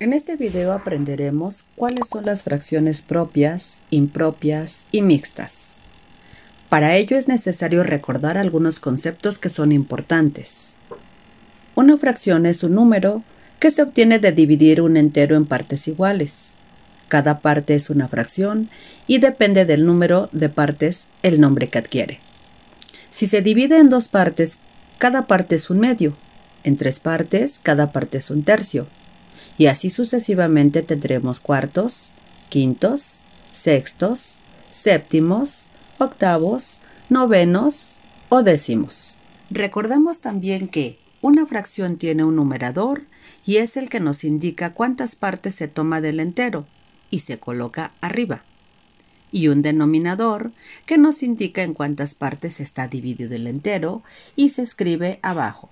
En este video aprenderemos cuáles son las fracciones propias, impropias y mixtas. Para ello es necesario recordar algunos conceptos que son importantes. Una fracción es un número que se obtiene de dividir un entero en partes iguales. Cada parte es una fracción y depende del número de partes el nombre que adquiere. Si se divide en dos partes, cada parte es un medio. En tres partes, cada parte es un tercio y así sucesivamente tendremos cuartos, quintos, sextos, séptimos, octavos, novenos o décimos. Recordamos también que una fracción tiene un numerador y es el que nos indica cuántas partes se toma del entero y se coloca arriba, y un denominador que nos indica en cuántas partes está dividido el entero y se escribe abajo.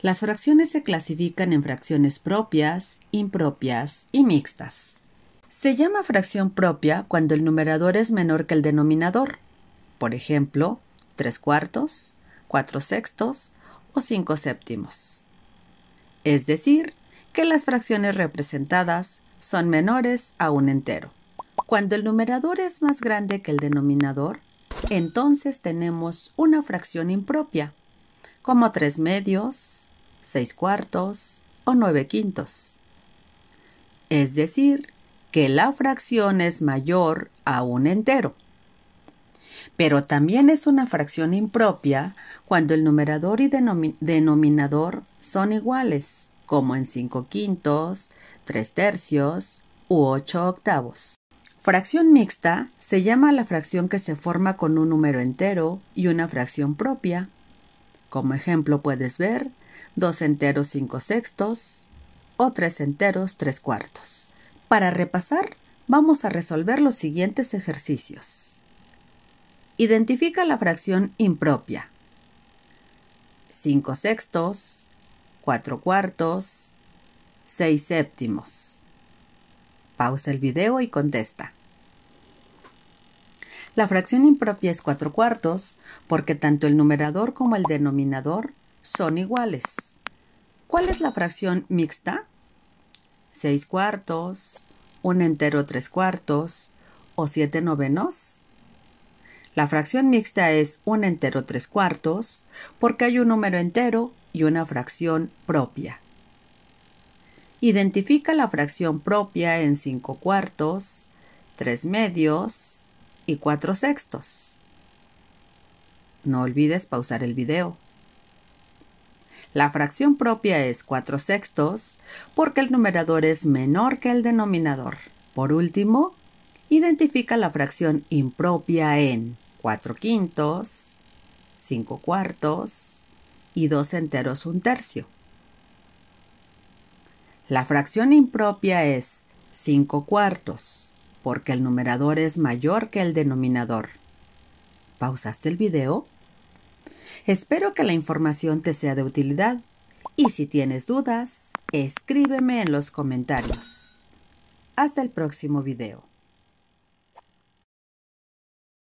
Las fracciones se clasifican en fracciones propias, impropias y mixtas. Se llama fracción propia cuando el numerador es menor que el denominador. Por ejemplo, 3 cuartos, 4 sextos o 5 séptimos. Es decir, que las fracciones representadas son menores a un entero. Cuando el numerador es más grande que el denominador, entonces tenemos una fracción impropia, como tres medios, seis cuartos o nueve quintos. Es decir, que la fracción es mayor a un entero. Pero también es una fracción impropia cuando el numerador y denominador son iguales, como en cinco quintos, tres tercios u ocho octavos. Fracción mixta se llama la fracción que se forma con un número entero y una fracción propia, como ejemplo puedes ver 2 enteros 5 sextos o 3 enteros 3 cuartos. Para repasar, vamos a resolver los siguientes ejercicios. Identifica la fracción impropia. 5 sextos, 4 cuartos, 6 séptimos. Pausa el video y contesta. La fracción impropia es 4 cuartos, porque tanto el numerador como el denominador son iguales. ¿Cuál es la fracción mixta? 6 cuartos, 1 entero 3 cuartos o 7 novenos. La fracción mixta es 1 entero 3 cuartos porque hay un número entero y una fracción propia. Identifica la fracción propia en 5 cuartos, 3 medios, y 4 sextos. No olvides pausar el video. La fracción propia es 4 sextos porque el numerador es menor que el denominador. Por último, identifica la fracción impropia en 4 quintos, 5 cuartos y 2 enteros un tercio. La fracción impropia es 5 cuartos, porque el numerador es mayor que el denominador. ¿Pausaste el video? Espero que la información te sea de utilidad y si tienes dudas, escríbeme en los comentarios. Hasta el próximo video.